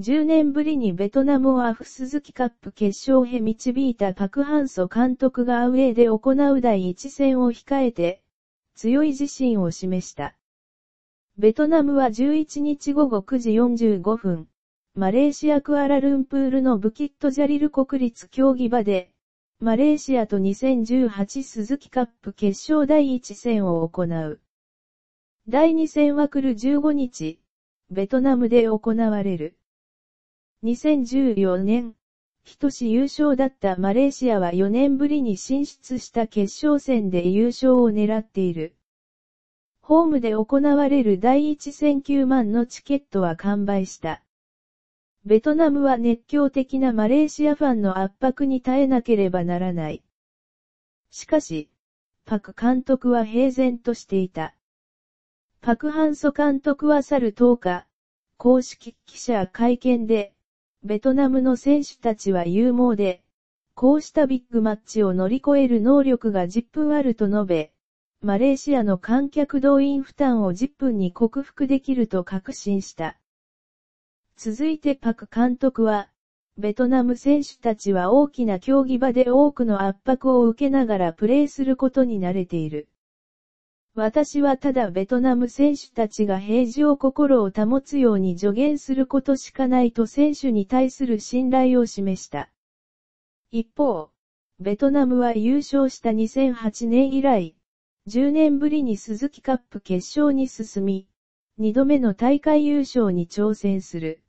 10年ぶりにベトナムをアフスズキカップ決勝へ導いたパクハンソ監督がアウェーで行う第1戦を控えて、強い自信を示した。ベトナムは11日午後9時45分、マレーシアクアラルンプールのブキットジャリル国立競技場で、マレーシアと2018ズキカップ決勝第1戦を行う。第2戦は来る15日、ベトナムで行われる。2014年、とし優勝だったマレーシアは4年ぶりに進出した決勝戦で優勝を狙っている。ホームで行われる第1戦9万のチケットは完売した。ベトナムは熱狂的なマレーシアファンの圧迫に耐えなければならない。しかし、パク監督は平然としていた。パクハンソ監督は去る10日、公式記者会見で、ベトナムの選手たちは勇猛で、こうしたビッグマッチを乗り越える能力が10分あると述べ、マレーシアの観客動員負担を10分に克服できると確信した。続いてパク監督は、ベトナム選手たちは大きな競技場で多くの圧迫を受けながらプレーすることに慣れている。私はただベトナム選手たちが平時を心を保つように助言することしかないと選手に対する信頼を示した。一方、ベトナムは優勝した2008年以来、10年ぶりに鈴木カップ決勝に進み、2度目の大会優勝に挑戦する。